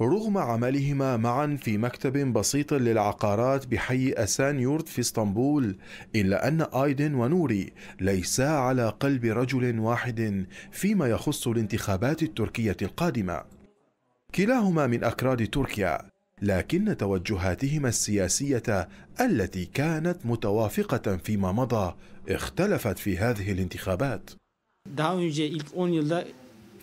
رغم عملهما معا في مكتب بسيط للعقارات بحي أسان يورد في اسطنبول إلا أن آيدن ونوري ليسا على قلب رجل واحد فيما يخص الانتخابات التركية القادمة كلاهما من أكراد تركيا لكن توجهاتهما السياسية التي كانت متوافقة فيما مضى اختلفت في هذه الانتخابات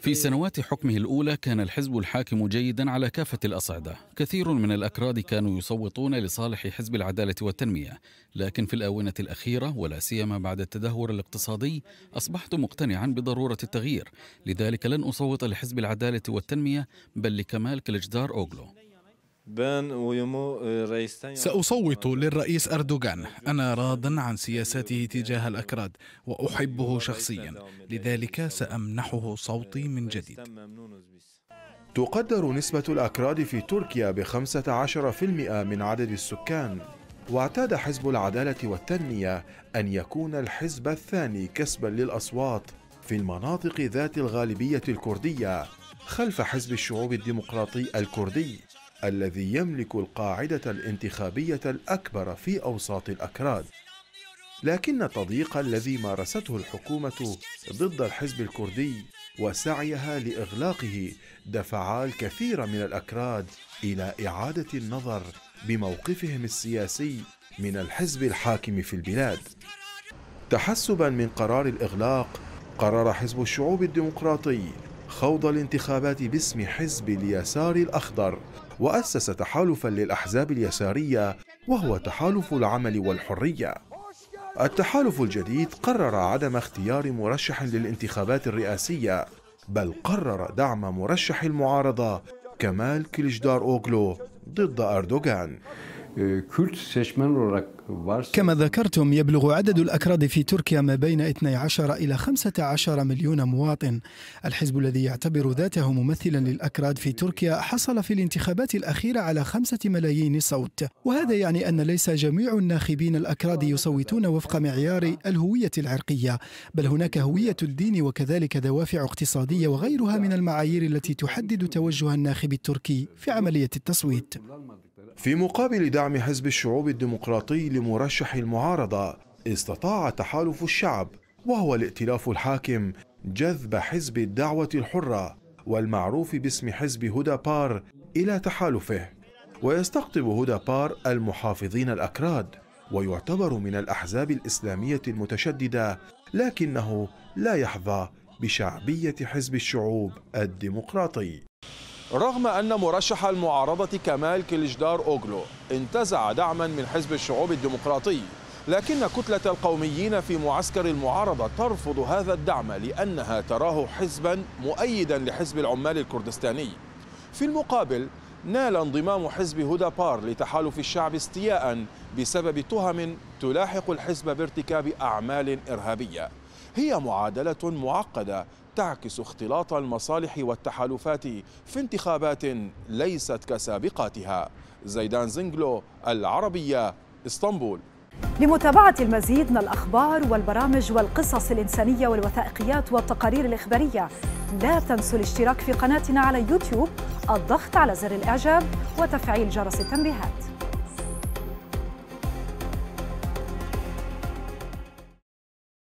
في سنوات حكمه الأولى كان الحزب الحاكم جيدا على كافة الأصعدة كثير من الأكراد كانوا يصوتون لصالح حزب العدالة والتنمية لكن في الآونة الأخيرة ولا سيما بعد التدهور الاقتصادي أصبحت مقتنعا بضرورة التغيير لذلك لن أصوت لحزب العدالة والتنمية بل لكمال كلجدار أوغلو آه، سأصوت للرئيس أردوغان أنا راض عن سياساته تجاه الأكراد وأحبه شخصيا لذلك سأمنحه صوتي من جديد تقدر نسبة الأكراد في تركيا ب 15% من عدد السكان واعتاد حزب العدالة والتنمية أن يكون الحزب الثاني كسبا للأصوات في المناطق ذات الغالبية الكردية خلف حزب الشعوب الديمقراطي الكردي الذي يملك القاعدة الانتخابية الأكبر في أوساط الأكراد لكن التضييق الذي مارسته الحكومة ضد الحزب الكردي وسعيها لإغلاقه دفعا الكثير من الأكراد إلى إعادة النظر بموقفهم السياسي من الحزب الحاكم في البلاد تحسبا من قرار الإغلاق قرر حزب الشعوب الديمقراطي خوض الانتخابات باسم حزب اليسار الأخضر وأسس تحالفا للأحزاب اليسارية وهو تحالف العمل والحرية التحالف الجديد قرر عدم اختيار مرشح للانتخابات الرئاسية بل قرر دعم مرشح المعارضة كمال كليجدار أوغلو ضد أردوغان كما ذكرتم يبلغ عدد الأكراد في تركيا ما بين 12 إلى 15 مليون مواطن الحزب الذي يعتبر ذاته ممثلا للأكراد في تركيا حصل في الانتخابات الأخيرة على 5 ملايين صوت وهذا يعني أن ليس جميع الناخبين الأكراد يصوتون وفق معيار الهوية العرقية بل هناك هوية الدين وكذلك دوافع اقتصادية وغيرها من المعايير التي تحدد توجه الناخب التركي في عملية التصويت في مقابل دعم حزب الشعوب الديمقراطي لمرشح المعارضة استطاع تحالف الشعب وهو الائتلاف الحاكم جذب حزب الدعوة الحرة والمعروف باسم حزب هدى بار إلى تحالفه ويستقطب هدى بار المحافظين الأكراد ويعتبر من الأحزاب الإسلامية المتشددة لكنه لا يحظى بشعبية حزب الشعوب الديمقراطي رغم أن مرشح المعارضة كمال كليجدار أوغلو انتزع دعما من حزب الشعوب الديمقراطي لكن كتلة القوميين في معسكر المعارضة ترفض هذا الدعم لأنها تراه حزبا مؤيدا لحزب العمال الكردستاني في المقابل نال انضمام حزب هدى بار لتحالف الشعب استياء بسبب تهم تلاحق الحزب بارتكاب أعمال إرهابية هي معادلة معقدة تعكس اختلاط المصالح والتحالفات في انتخابات ليست كسابقاتها زيدان زنجلو العربية اسطنبول لمتابعة المزيد من الأخبار والبرامج والقصص الإنسانية والوثائقيات والتقارير الإخبارية لا تنسوا الاشتراك في قناتنا على يوتيوب الضغط على زر الإعجاب وتفعيل جرس التنبيهات